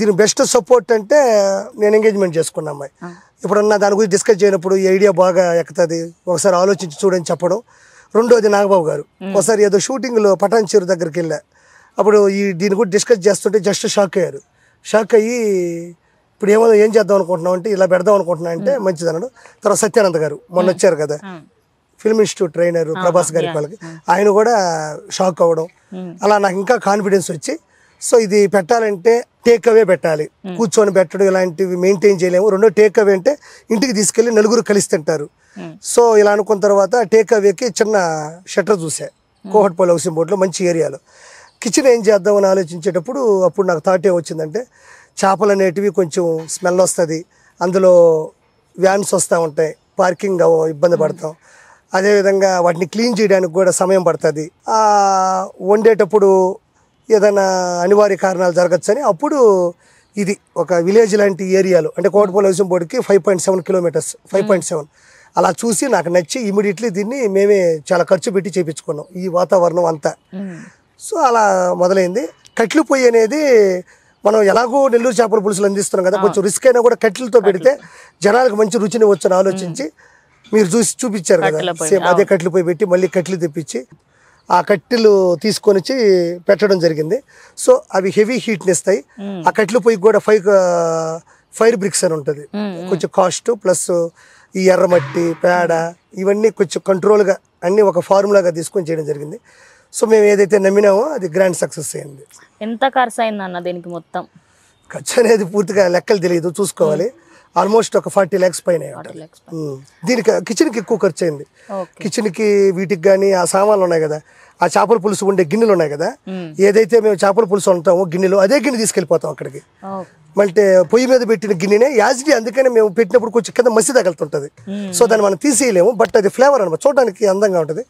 దీని best support అంటే నేను ఎంగేజ్మెంట్ చేసుకున్న అమ్మాయి ఇప్పుడన్నా దాని గురించి డిస్కస్ చేయనప్పుడు ఈ ఐడియా బాగా ఎక్కుతుంది ఒకసారి ఆలోచించి చూడని చెప్పడం రెండోది నాగబాబు గారు ఒకసారి ఏదో షూటింగ్లో చీరు దగ్గరికి వెళ్ళా అప్పుడు ఈ దీని గురించి డిస్కస్ చేస్తుంటే జస్ట్ షాక్ అయ్యారు షాక్ అయ్యి ఇప్పుడు ఏమో ఏం చేద్దాం అనుకుంటున్నాం అంటే ఇలా పెడదాం అనుకుంటున్నా అంటే మంచిది అన్నాడు తర్వాత సత్యానంద గారు మొన్న వచ్చారు కదా ఫిల్మ్ ఇన్స్టిట్యూట్ ట్రైనర్ ప్రభాస్ గారి వాళ్ళకి ఆయన కూడా షాక్ అవ్వడం అలా నాకు ఇంకా కాన్ఫిడెన్స్ వచ్చి సో ఇది పెట్టాలంటే టేక్ అవే పెట్టాలి కూర్చొని పెట్టడం ఇలాంటివి మెయింటైన్ చేయలేము రెండో టేక్ అవే అంటే ఇంటికి తీసుకెళ్ళి నలుగురు కలిసి తింటారు సో ఇలా అనుకున్న తర్వాత టేక్ అవేకి చిన్న షట్టర్ చూసా కోహట్పల్లి హౌసింగ్ బోర్డులో మంచి ఏరియాలో కిచెన్ ఏం చేద్దాం అని ఆలోచించేటప్పుడు అప్పుడు నాకు థాట్ ఏమొచ్చిందంటే చేపలు అనేటివి కొంచెం స్మెల్ వస్తుంది అందులో వ్యాన్స్ వస్తూ ఉంటాయి పార్కింగ్ ఇబ్బంది పడతాం అదేవిధంగా వాటిని క్లీన్ చేయడానికి కూడా సమయం పడుతుంది వండేటప్పుడు ఏదైనా అనివార్య కారణాలు జరగచ్చని అప్పుడు ఇది ఒక విలేజ్ లాంటి ఏరియాలో అంటే కోటపల్లి హౌసింగ్ బోర్డుకి five point seven kilometres five point seven అలా చూసి నాకు నచ్చి ఇమీడియట్లీ దీన్ని మేమే చాలా ఖర్చు పెట్టి చేపించుకున్నాం ఈ వాతావరణం అంతా సో అలా మొదలైంది కట్లు పొయ్యి అనేది మనం ఎలాగో నెల్లూరు చేపల పులుసులు అందిస్తున్నాం కదా కొంచెం రిస్క్ అయినా కూడా కట్లతో పెడితే జనాలకు మంచి రుచిని వచ్చని ఆలోచించి మీరు చూసి చూపించారు కదా సేమ్ అదే కట్లు పోయి పెట్టి మళ్ళీ కట్లు తెప్పించి ఆ కట్టెలు తీసుకొని వచ్చి పెట్టడం జరిగింది సో అవి హెవీ హీట్ని ఇస్తాయి ఆ కట్టెలు పోయి కూడా ఫైర్ ఫైర్ బ్రిక్స్ అని ఉంటుంది కొంచెం కాస్ట్ ప్లస్ ఈ ఎర్రమట్టి పేడ ఇవన్నీ కొంచెం కంట్రోల్గా అన్నీ ఒక ఫార్ములాగా తీసుకొని చేయడం జరిగింది సో మేము ఏదైతే నమ్మినామో అది గ్రాండ్ సక్సెస్ అయింది ఎంత ఖర్చు అయిందన్న దీనికి మొత్తం ఖర్చు అనేది పూర్తిగా లెక్కలు తెలియదు చూసుకోవాలి ఆల్మోస్ట్ ఒక ఫార్టీ ల్యాక్స్ పైన దీనికి కిచెన్ కి ఎక్కువ ఖర్చు అయింది కి వీటికి కానీ ఆ సామాన్లు ఉన్నాయి కదా ఆ చేపల పులుసు ఉండే గిన్నెలు ఉన్నాయి కదా ఏదైతే మేము చేపల పులుసు ఉంటామో గిన్నెలు అదే గిన్నె తీసుకెళ్లిపోతాం అక్కడికి మళ్ళీ పొయ్యి మీద పెట్టిన గిన్నెనే యాజిటీ అందుకనే మేము పెట్టినప్పుడు కొంచెం కింద మసి తగలుతుంటది సో దాన్ని మనం తీసేయలేము బట్ అది ఫ్లేవర్ అనమాట చూడడానికి అందంగా ఉంటుంది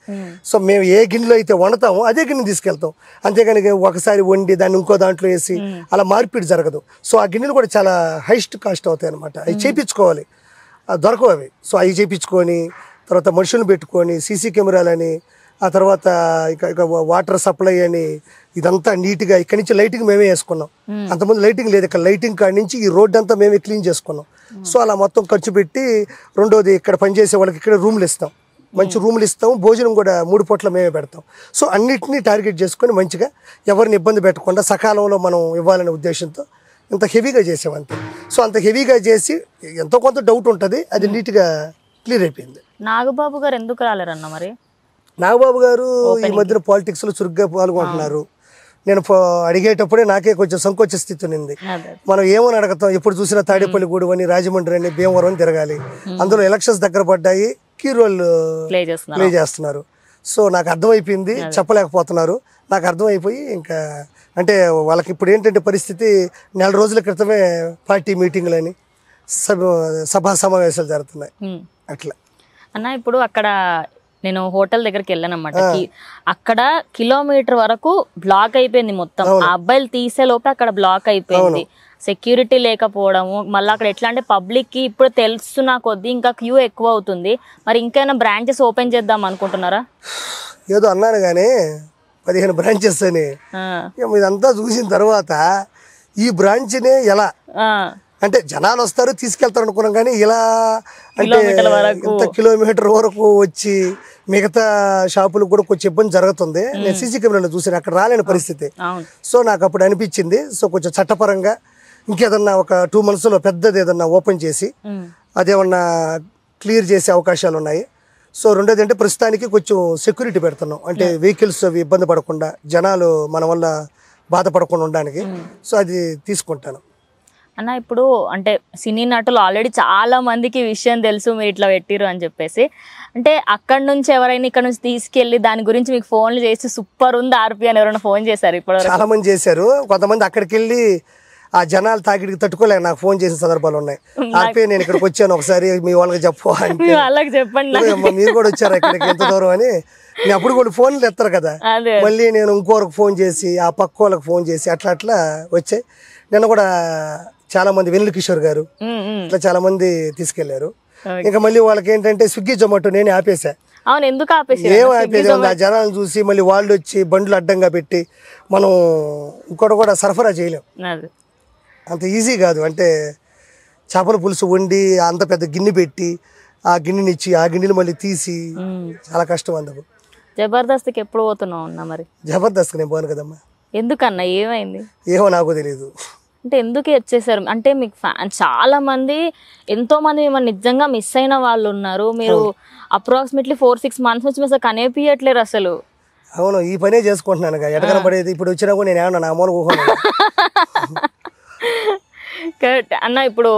సో మేము ఏ గిన్నెలో అయితే వండుతామో అదే గిన్నె తీసుకెళ్తాం అంతేగాని ఒకసారి వండి దాన్ని ఇంకో దాంట్లో వేసి అలా మార్పిడి జరగదు సో ఆ గిన్నెలు కూడా చాలా హైస్ట్ కాస్ట్ అవుతాయి అనమాట అవి చేయించుకోవాలి దొరకవు అవి సో అవి చేయించుకొని తర్వాత మనుషులు పెట్టుకొని సీసీ కెమెరాలని ఆ తర్వాత ఇక ఇక వాటర్ సప్లై అని ఇదంతా నీట్గా ఇక్కడి నుంచి లైటింగ్ మేమే వేసుకున్నాం అంతకుముందు లైటింగ్ లేదు ఇక్కడ లైటింగ్ కాడి నుంచి ఈ రోడ్డు అంతా మేమే క్లీన్ చేసుకున్నాం సో అలా మొత్తం ఖర్చు పెట్టి రెండోది ఇక్కడ పనిచేసే వాళ్ళకి ఇక్కడ రూమ్లు ఇస్తాం మంచి రూములు ఇస్తాం భోజనం కూడా మూడు పూట్ల మేమే పెడతాం సో అన్నిటినీ టార్గెట్ చేసుకొని మంచిగా ఎవరిని ఇబ్బంది పెట్టకుండా సకాలంలో మనం ఇవ్వాలనే ఉద్దేశంతో ఇంత హెవీగా చేసామంతే సో అంత హెవీగా చేసి ఎంతో కొంత డౌట్ ఉంటుంది అది నీట్గా క్లియర్ అయిపోయింది నాగబాబు గారు ఎందుకు రాలేరన్న మరి నాగబాబు గారు ఈ మధ్యన పాలిటిక్స్లో చురుగ్గా పాల్గొంటున్నారు నేను అడిగేటప్పుడే నాకే కొంచెం సంకోచ స్థితి ఉన్నింది మనం ఏమని అడగతాం ఎప్పుడు చూసినా తాడేపల్లి గూడు అని రాజమండ్రి అని భీమవరం అని తిరగాలి అందులో ఎలక్షన్స్ దగ్గర పడ్డాయి కీ రోల్ ప్లే చేస్తున్నారు సో నాకు అర్థమైపోయింది చెప్పలేకపోతున్నారు నాకు అర్థమైపోయి ఇంకా అంటే వాళ్ళకి ఇప్పుడు ఏంటంటే పరిస్థితి నెల రోజుల క్రితమే పార్టీ మీటింగ్లని సభ సభా సమావేశాలు జరుగుతున్నాయి అట్లా అన్న ఇప్పుడు అక్కడ నేను హోటల్ దగ్గరికి వెళ్ళాను అనమాట అక్కడ కిలోమీటర్ వరకు బ్లాక్ అయిపోయింది మొత్తం ఆ అబ్బాయిలు తీసే లోపే అక్కడ బ్లాక్ అయిపోయింది సెక్యూరిటీ లేకపోవడము మళ్ళీ అక్కడ ఎట్లా అంటే పబ్లిక్కి ఇప్పుడు తెలుస్తున్నా కొద్దీ ఇంకా క్యూ ఎక్కువ అవుతుంది మరి ఇంకైనా బ్రాంచెస్ ఓపెన్ చేద్దాం అనుకుంటున్నారా ఏదో అన్నాను కానీ పదిహేను బ్రాంచెస్ అని ఇదంతా చూసిన తర్వాత ఈ బ్రాంచ్ ఎలా అంటే జనాలు వస్తారు తీసుకెళ్తారు అనుకున్నాం కానీ ఇలా అంటే ఇంత కిలోమీటర్ వరకు వచ్చి మిగతా షాపులకు కూడా కొంచెం ఇబ్బంది జరుగుతుంది నేను సీసీ కెమెరాలో చూసాను అక్కడ రాలేని పరిస్థితి సో నాకు అప్పుడు అనిపించింది సో కొంచెం చట్టపరంగా ఇంకేదన్నా ఒక టూ మంత్స్లో పెద్దది ఏదన్నా ఓపెన్ చేసి అదేమన్నా క్లియర్ చేసే అవకాశాలు ఉన్నాయి సో రెండోది అంటే ప్రస్తుతానికి కొంచెం సెక్యూరిటీ పెడుతున్నాం అంటే వెహికల్స్ అవి ఇబ్బంది పడకుండా జనాలు మన వల్ల బాధపడకుండా ఉండడానికి సో అది తీసుకుంటాను అన్న ఇప్పుడు అంటే సినీ నటులు ఆల్రెడీ చాలా మందికి విషయం తెలుసు మీరు ఇట్లా పెట్టిరు అని చెప్పేసి అంటే అక్కడ నుంచి ఎవరైనా ఇక్కడ నుంచి తీసుకెళ్లి దాని గురించి మీకు ఫోన్లు చేసి సూపర్ ఉంది ఆర్పి అని ఎవరైనా ఫోన్ చేశారు ఇప్పుడు చాలా మంది చేశారు కొంతమంది అక్కడికి వెళ్ళి ఆ జనాలు తాకిడికి తట్టుకోలేక నాకు ఫోన్ చేసిన సందర్భాలు ఉన్నాయి ఆర్పి నేను ఇక్కడికి వచ్చాను ఒకసారి మీ వాళ్ళకి చెప్పు అని వాళ్ళకి చెప్పండి మీరు కూడా వచ్చారు ఇక్కడికి ఎంత దూరం అని అప్పుడు కూడా ఫోన్లు ఎత్తారు కదా మళ్ళీ నేను ఇంకోరకు ఫోన్ చేసి ఆ పక్క వాళ్ళకి ఫోన్ చేసి అట్లా అట్లా వచ్చాయి నేను కూడా చాలా మంది వెనిల్ కిషోర్ గారు ఇట్లా చాలా మంది తీసుకెళ్లారు ఇంకా మళ్ళీ వాళ్ళకి ఏంటంటే స్విగ్గీ జొమాటో నేను ఆపేసా అవును ఎందుకు ఏం ఆపేది జనాలను చూసి మళ్ళీ వాళ్ళు వచ్చి బండ్లు అడ్డంగా పెట్టి మనం ఇంకోటి కూడా సరఫరా చేయలేం అంత ఈజీ కాదు అంటే చేపల పులుసు వండి అంత పెద్ద గిన్నె పెట్టి ఆ గిన్నెని ఇచ్చి ఆ గిన్నెలు మళ్ళీ తీసి చాలా కష్టం అందుకు జబర్దస్త్ ఎప్పుడు పోతున్నావు జబర్దస్త్ మరి నేను పోను కదమ్మా ఎందుకన్నా ఏమైంది ఏమో నాకు తెలియదు అంటే ఎందుకు వచ్చేసారు అంటే మీకు ఫ్యాన్ చాలా మంది ఎంతో మంది మిమ్మల్ని నిజంగా మిస్ అయిన వాళ్ళు ఉన్నారు మీరు అప్రాక్సిమేట్లీ ఫోర్ సిక్స్ మంత్స్ నుంచి మీరు కనిపించట్లేరు అసలు అవును ఈ పనే చేసుకుంటున్నాను ఎక్కడ పడేది ఇప్పుడు వచ్చినా కూడా నేను ఏమన్నా అన్న ఇప్పుడు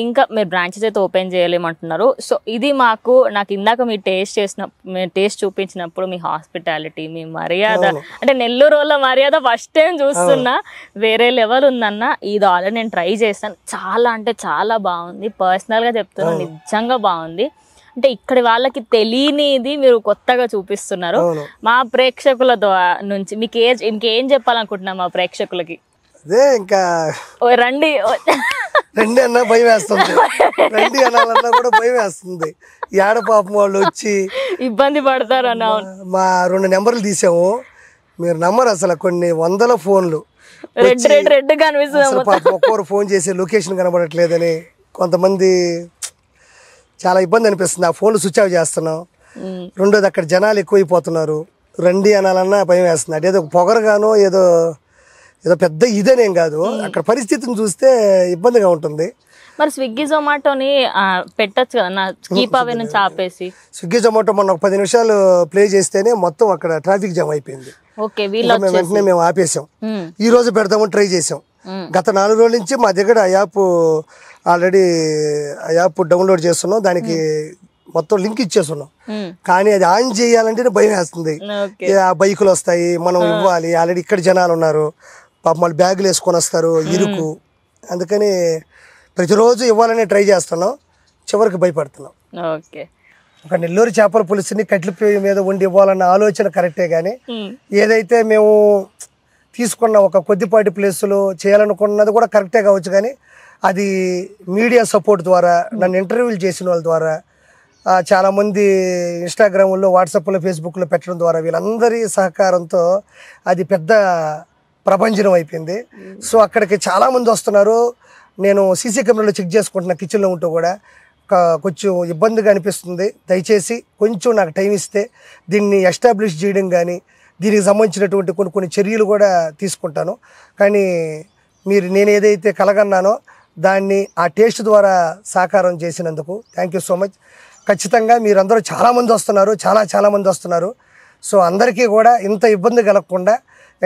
ఇంకా మీరు బ్రాంచెస్ అయితే ఓపెన్ చేయలేమంటున్నారు సో ఇది మాకు నాకు ఇందాక మీరు టేస్ట్ చేసిన మీ టేస్ట్ చూపించినప్పుడు మీ హాస్పిటాలిటీ మీ మర్యాద అంటే నెల్లూరు వాళ్ళ మర్యాద ఫస్ట్ టైం చూస్తున్నా వేరే లెవెల్ ఉందన్న ఇది ఆల్రెడీ నేను ట్రై చేస్తాను చాలా అంటే చాలా బాగుంది పర్సనల్గా చెప్తున్నాను నిజంగా బాగుంది అంటే ఇక్కడి వాళ్ళకి తెలియనిది మీరు కొత్తగా చూపిస్తున్నారు మా ప్రేక్షకుల ద్వారా నుంచి మీకు ఏ ఇంకేం చెప్పాలనుకుంటున్నా మా ప్రేక్షకులకి అదే ఇంకా రండి రెండు అన్నా భయం వేస్తుంది రెండు అనాలన్నా కూడా భయం వేస్తుంది ఏడ పాపం వాళ్ళు వచ్చి ఇబ్బంది పడతారు అన్న మా రెండు నెంబర్లు తీసాము మీరు నమ్మరు అసలు కొన్ని వందల ఫోన్లు రెడ్ ఒక్కొక్కరు ఫోన్ చేసి లొకేషన్ కనబడట్లేదని కొంతమంది చాలా ఇబ్బంది అనిపిస్తుంది ఆ ఫోన్లు స్విచ్ ఆఫ్ చేస్తున్నాం రెండోది అక్కడ జనాలు ఎక్కువైపోతున్నారు రండి అనాలన్నా భయం వేస్తుంది ఒక పొగరుగానో ఏదో ఏదో పెద్ద ఇదేనేం కాదు అక్కడ పరిస్థితిని చూస్తే ఇబ్బందిగా ఉంటుంది మరి స్విగ్గీ జొమాటోని పెట్టచ్చు కదా కీప్ అవే నుంచి ఆపేసి స్విగ్గీ జొమాటో మొన్న పది నిమిషాలు ప్లే చేస్తేనే మొత్తం అక్కడ ట్రాఫిక్ జామ్ అయిపోయింది ఓకే మేము వెంటనే మేము ఆపేసాం ఈ రోజు పెడదామని ట్రై చేసాం గత నాలుగు రోజుల నుంచి మా దగ్గర ఆ యాప్ ఆల్రెడీ ఆ యాప్ డౌన్లోడ్ చేస్తున్నాం దానికి మొత్తం లింక్ ఇచ్చేస్తున్నాం కానీ అది ఆన్ చేయాలంటేనే భయం వేస్తుంది బైకులు వస్తాయి మనం ఇవ్వాలి ఆల్రెడీ ఇక్కడ జనాలు ఉన్నారు పాపం వాళ్ళు బ్యాగులు వేసుకొని వస్తారు ఇరుకు అందుకని ప్రతిరోజు ఇవ్వాలని ట్రై చేస్తున్నాం చివరికి భయపడుతున్నాం ఓకే ఒక నెల్లూరు చేపల పులుసుని కట్ల మీద ఉండి ఇవ్వాలన్న ఆలోచన కరెక్టే కానీ ఏదైతే మేము తీసుకున్న ఒక కొద్దిపాటి ప్లేసులు చేయాలనుకున్నది కూడా కరెక్టే కావచ్చు కానీ అది మీడియా సపోర్ట్ ద్వారా నన్ను ఇంటర్వ్యూలు చేసిన వాళ్ళ ద్వారా చాలామంది ఇన్స్టాగ్రామ్లో వాట్సాప్లో ఫేస్బుక్లో పెట్టడం ద్వారా వీళ్ళందరి సహకారంతో అది పెద్ద ప్రపంచం అయిపోయింది సో అక్కడికి చాలామంది వస్తున్నారు నేను సీసీ కెమెరాలో చెక్ చేసుకుంటున్నా కిచెన్లో ఉంటూ కూడా కొంచెం ఇబ్బందిగా అనిపిస్తుంది దయచేసి కొంచెం నాకు టైం ఇస్తే దీన్ని ఎస్టాబ్లిష్ చేయడం కానీ దీనికి సంబంధించినటువంటి కొన్ని కొన్ని చర్యలు కూడా తీసుకుంటాను కానీ మీరు నేను ఏదైతే కలగన్నానో దాన్ని ఆ టేస్ట్ ద్వారా సాకారం చేసినందుకు థ్యాంక్ యూ సో మచ్ ఖచ్చితంగా మీరందరూ చాలామంది వస్తున్నారు చాలా చాలామంది వస్తున్నారు సో అందరికీ కూడా ఇంత ఇబ్బంది కలగకుండా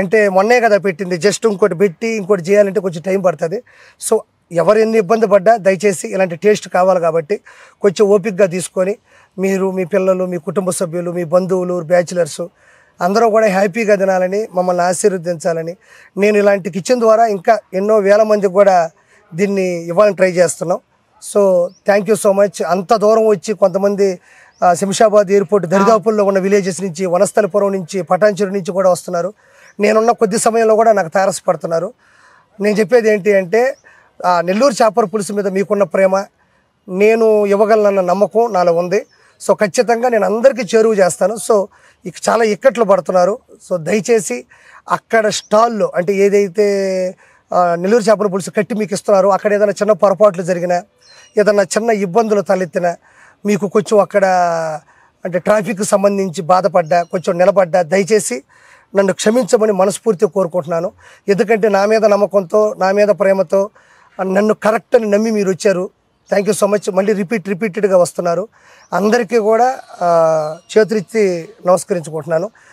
అంటే మొన్నే కదా పెట్టింది జస్ట్ ఇంకోటి పెట్టి ఇంకోటి చేయాలంటే కొంచెం టైం పడుతుంది సో ఎవరు ఎన్ని ఇబ్బంది పడ్డా దయచేసి ఇలాంటి టేస్ట్ కావాలి కాబట్టి కొంచెం ఓపిక్గా తీసుకొని మీరు మీ పిల్లలు మీ కుటుంబ సభ్యులు మీ బంధువులు బ్యాచిలర్స్ అందరూ కూడా హ్యాపీగా తినాలని మమ్మల్ని ఆశీర్వదించాలని నేను ఇలాంటి కిచెన్ ద్వారా ఇంకా ఎన్నో వేల మందికి కూడా దీన్ని ఇవ్వాలని ట్రై చేస్తున్నాం so thank you so much అంత దూరం వచ్చి కొంతమంది శంషాబాద్ ఎయిర్పోర్ట్ దరిదాపుల్లో ఉన్న విలేజెస్ నుంచి వనస్థలపురం నుంచి పటాన్చెరు నుంచి కూడా వస్తున్నారు నేనున్న కొద్ది సమయంలో కూడా నాకు తారసపడుతున్నారు నేను చెప్పేది ఏంటి అంటే నెల్లూరు చేపల పులుసు మీద మీకున్న ప్రేమ నేను ఇవ్వగలనన్న నమ్మకం నాలో ఉంది సో ఖచ్చితంగా నేను అందరికీ చేరువ చేస్తాను సో ఇక చాలా ఇక్కట్లు పడుతున్నారు సో దయచేసి అక్కడ స్టాల్లో అంటే ఏదైతే నెల్లూరు చేపల పులుసు కట్టి మీకు ఇస్తున్నారు అక్కడ ఏదైనా చిన్న పొరపాట్లు జరిగినా ఏదైనా చిన్న ఇబ్బందులు తలెత్తిన మీకు కొంచెం అక్కడ అంటే ట్రాఫిక్ సంబంధించి బాధపడ్డా కొంచెం నిలబడ్డా దయచేసి నన్ను క్షమించమని మనస్ఫూర్తిగా కోరుకుంటున్నాను ఎందుకంటే నా మీద నమ్మకంతో నా మీద ప్రేమతో నన్ను కరెక్ట్ అని నమ్మి మీరు వచ్చారు థ్యాంక్ యూ సో మచ్ మళ్ళీ రిపీట్ రిపీటెడ్గా వస్తున్నారు అందరికీ కూడా చేతులెత్తి నమస్కరించుకుంటున్నాను